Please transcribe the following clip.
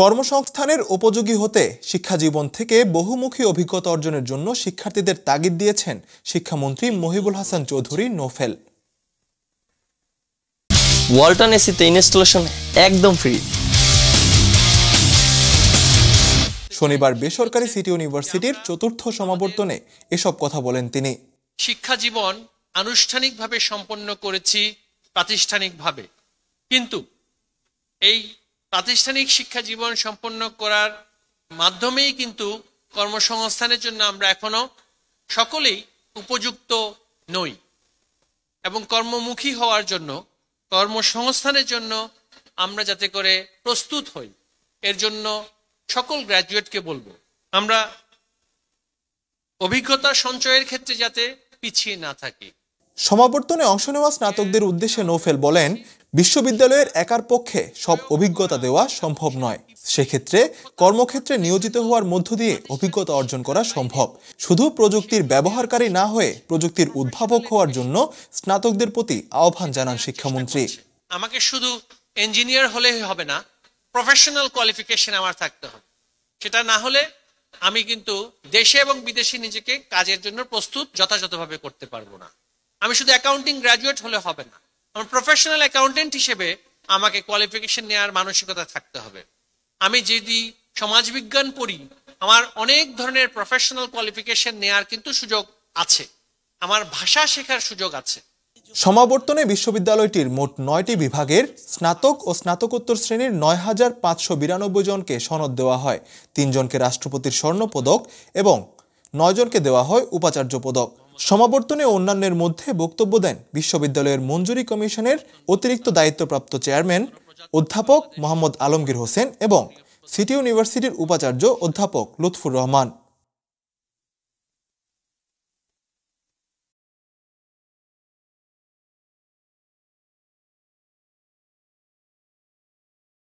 কর্মসংস্থানের উপযোগী হতে শিক্ষা জীবন থেকে বহুমুখী অভিজ্ঞতা অর্জনের জন্য শিক্ষার্থীদের তাগিদ দিয়েছেন শিক্ষামন্ত্রী মহিবুল হাসান চৌধুরী নোফেল ওয়ালটন এসিতে ইনস্টলেশন একদম ফ্রি শনিবার বেসরকারি সিটি ইউনিভার্সিটির চতুর্থ সমাবর্তনে এসব কথা বলেন তিনি শিক্ষা জীবন আনুষ্ঠানিকভাবে সম্পন্ন করেছি প্রাতিষ্ঠানিকভাবে কিন্তু এই প্রাতিষ্ঠানিক শিক্ষা জীবন সম্পন্ন করার মাধ্যমেই কিন্তু কর্মসংস্থানের জন্য আমরা এখনো সকলেই উপযুক্ত নই এবং কর্মমুখী হওয়ার জন্য কর্মসংস্থানের জন্য আমরা যাতে করে প্রস্তুত হই এর জন্য সকল গ্র্যাজুয়েটকে বলবো আমরা অভিজ্ঞতা সঞ্চয়ের ক্ষেত্রে যাতে পিছিয়ে না থাকি সমাবর্তনে অংশ নেওয়া স্নাতকদের উদ্দেশ্যে নোফেল বলেন বিশ্ববিদ্যালয়ের একার পক্ষে সব অভিজ্ঞতা দেওয়া সম্ভব নয় সেক্ষেত্রে কর্মক্ষেত্রে নিয়োজিত হওয়ার মধ্য দিয়ে অভিজ্ঞতা অর্জন করা সম্ভব শুধু প্রযুক্তির ব্যবহারকারী না হয়ে প্রযুক্তির উদ্ভাবক হওয়ার জন্য স্নাতকদের প্রতি আহ্বান জানান শিক্ষামন্ত্রী আমাকে শুধু ইঞ্জিনিয়ার হলেই হবে না প্রফেশনাল কোয়ালিফিকেশন আমার থাকতে হবে সেটা না হলে আমি কিন্তু দেশে এবং বিদেশে নিজেকে কাজের জন্য প্রস্তুত যথাযথভাবে করতে পারবো না আমি শুধু অ্যাকাউন্টিং গ্রাজুয়েট হলে হবে না আমার প্রফেশনাল অ্যাকাউন্টেন্ট হিসেবে আমাকে কোয়ালিফিকেশন নেওয়ার মানসিকতা থাকতে হবে আমি যদি সমাজবিজ্ঞান পড়ি আমার অনেক ধরনের প্রফেশনাল কোয়ালিফিকেশন নেওয়ার কিন্তু সুযোগ আছে আমার ভাষা শেখার সুযোগ আছে সমাবর্তনে বিশ্ববিদ্যালয়টির মোট নয়টি বিভাগের স্নাতক ও স্নাতকোত্তর শ্রেণীর নয় হাজার পাঁচশো বিরানব্বই জনকে সনদ দেওয়া হয় তিনজনকে রাষ্ট্রপতির স্বর্ণপদক এবং নয়জনকে দেওয়া হয় উপাচার্য পদক সমাবর্তনে অন্যান্যের মধ্যে বক্তব্য দেন বিশ্ববিদ্যালয়ের মঞ্জুরি কমিশনের অতিরিক্ত দায়িত্বপ্রাপ্ত চেয়ারম্যান অধ্যাপক মোহাম্মদ আলমগীর হোসেন এবং সিটি ইউনিভার্সিটির উপাচার্য অধ্যাপক লুৎফুর রহমান